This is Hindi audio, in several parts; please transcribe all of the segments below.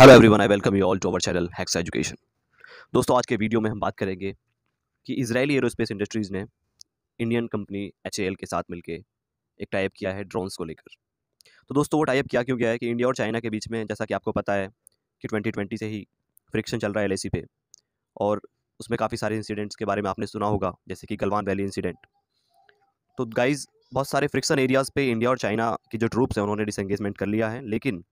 hello everyone I welcome you all to our channel hacks education दोस्तों आज के वीडियो में हम बात करेंगे कि इसराइली एरोस्पेस इंडस्ट्रीज़ ने इंडियन कंपनी एच के साथ मिलकर एक टाइप किया है ड्रोन्स को लेकर तो दोस्तों वो टाइप किया क्यों गया है कि इंडिया और चाइना के बीच में जैसा कि आपको पता है कि ट्वेंटी से ही फ्रिक्शन चल रहा है एल पे और उसमें काफ़ी सारे इंसिडेंट्स के बारे में आपने सुना होगा जैसे कि गलवान वैली इंसिडेंट तो गाइज़ बहुत सारे फ्रिक्शन एरियाज़ पे इंडिया और चाइना की जो ट्रूप्स हैं उन्होंने डिसंगेजमेंट कर लिया है लेकिन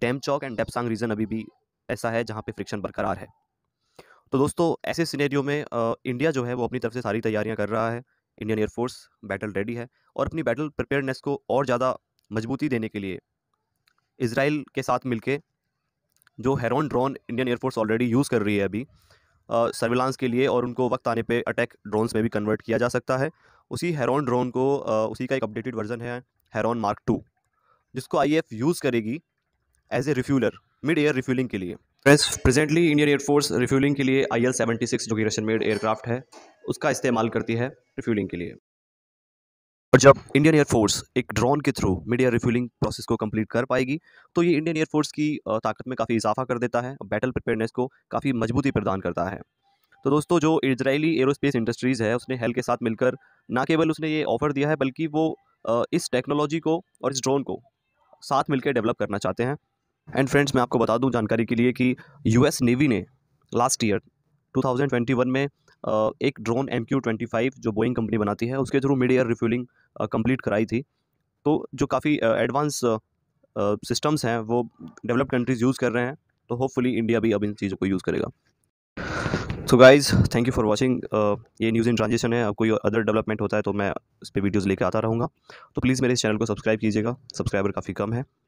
Demchok and Depsang region अभी भी ऐसा है जहाँ पे फ्रिक्शन बरकरार है तो दोस्तों ऐसे सिनेरियो में आ, इंडिया जो है वो अपनी तरफ से सारी तैयारियाँ कर रहा है इंडियन एयरफोर्स बैटल रेडी है और अपनी बैटल प्रिपेयरनेस को और ज़्यादा मजबूती देने के लिए इसराइल के साथ मिलके जो Heron drone Indian air force already use कर रही है अभी सर्विलांस के लिए और उनको वक्त आने पे अटैक ड्रोन्स में भी कन्वर्ट किया जा सकता है उसी हेरॉन ड्रोन को आ, उसी का एक अपडेटेड वर्जन है हेरॉन मार्क टू जिसको आई यूज़ करेगी as a refueler mid air refueling के लिए friends presently Indian air force refueling के लिए आई एल सेवेंटी सिक्स जो कि रशियन मेड एयरक्राफ्ट है उसका इस्तेमाल करती है रिफ्यूलिंग के लिए और जब इंडियन एयरफोर्स एक ड्रोन के through mid air refueling process को कंप्लीट कर पाएगी तो ये इंडियन एयरफोर्स की ताकत में काफ़ी इजाफा कर देता है और बैटल प्रिपेयरनेस को काफ़ी मजबूती प्रदान करता है तो दोस्तों जो इजरायली एयरोस्पेस इंडस्ट्रीज़ है उसने हेल के साथ मिलकर ना केवल उसने ये ऑफ़र दिया है बल्कि वो इस टेक्नोलॉजी को और इस ड्रोन को साथ मिलकर डेवलप करना चाहते हैं एंड फ्रेंड्स मैं आपको बता दूं जानकारी के लिए कि यूएस नेवी ने लास्ट ईयर 2021 में एक drone M Q twenty five जो बोइंग कंपनी बनाती है उसके through mid air refueling complete कराई थी तो जो काफ़ी एडवांस सिस्टम्स हैं वो डेवलप्ड कंट्रीज़ यूज़ कर रहे हैं तो होपफुली इंडिया भी अब इन चीज़ों को यूज़ करेगा so guys thank you for watching ये न्यूज़ इन ट्रांजेक्शन है अब कोई अदर डेवलपमेंट होता है तो मैं इस पर वीडियोज़ लेकर आता रहूँगा तो प्लीज़ मेरे इस चैनल को सब्सक्राइब कीजिएगा सब्सक्राइबर काफ़ी कम है